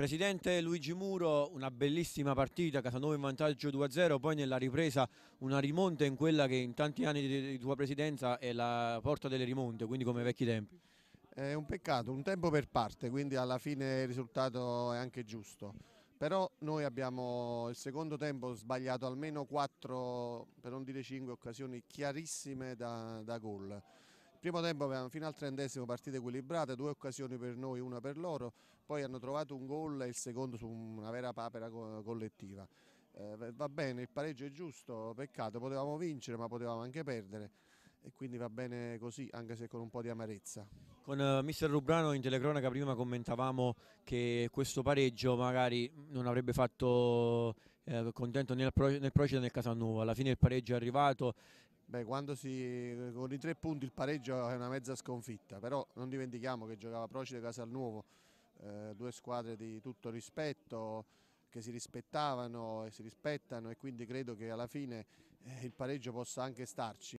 Presidente Luigi Muro, una bellissima partita, Casanova in vantaggio 2-0, poi nella ripresa una rimonta in quella che in tanti anni di, tua presidenza è la porta delle rimonte, quindi come vecchi tempi. È un peccato, un tempo per parte, quindi alla fine il risultato è anche giusto. Però noi abbiamo il secondo tempo sbagliato almeno 4, per non dire 5 occasioni chiarissime da, da gol Primo tempo avevano fino al trentesimo partite equilibrate, due occasioni per noi, una per loro, poi hanno trovato un gol e il secondo su una vera papera collettiva. Eh, va bene, il pareggio è giusto, peccato, potevamo vincere ma potevamo anche perdere e quindi va bene così anche se con un po' di amarezza. Con uh, mister Rubrano in telecronaca prima commentavamo che questo pareggio magari non avrebbe fatto eh, contento né, al pro, né al Procida né al Casanuova, alla fine il pareggio è arrivato Beh, quando si, con i tre punti il pareggio è una mezza sconfitta, però non dimentichiamo che giocava Procide Casalnuovo, eh, due squadre di tutto rispetto, che si rispettavano e si rispettano e quindi credo che alla fine eh, il pareggio possa anche starci.